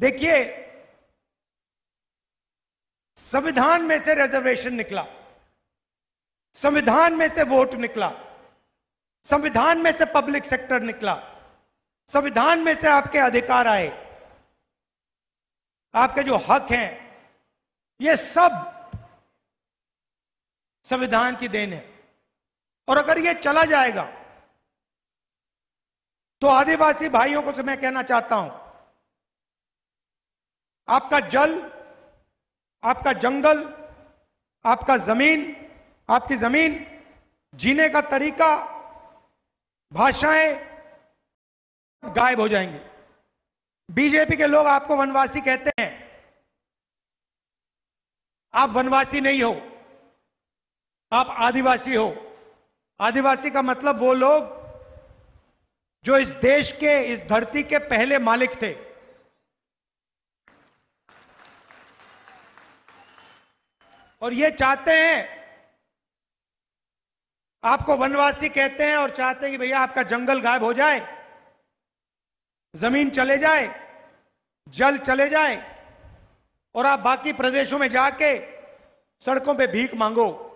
देखिए संविधान में से रिजर्वेशन निकला संविधान में से वोट निकला संविधान में से पब्लिक सेक्टर निकला संविधान में से आपके अधिकार आए आपके जो हक हैं ये सब संविधान की देन है और अगर ये चला जाएगा तो आदिवासी भाइयों को तो मैं कहना चाहता हूं आपका जल आपका जंगल आपका जमीन आपकी जमीन जीने का तरीका भाषाएं गायब हो जाएंगे बीजेपी के लोग आपको वनवासी कहते हैं आप वनवासी नहीं हो आप आदिवासी हो आदिवासी का मतलब वो लोग जो इस देश के इस धरती के पहले मालिक थे और ये चाहते हैं आपको वनवासी कहते हैं और चाहते हैं कि भैया आपका जंगल गायब हो जाए जमीन चले जाए जल चले जाए और आप बाकी प्रदेशों में जाके सड़कों पे भीख मांगो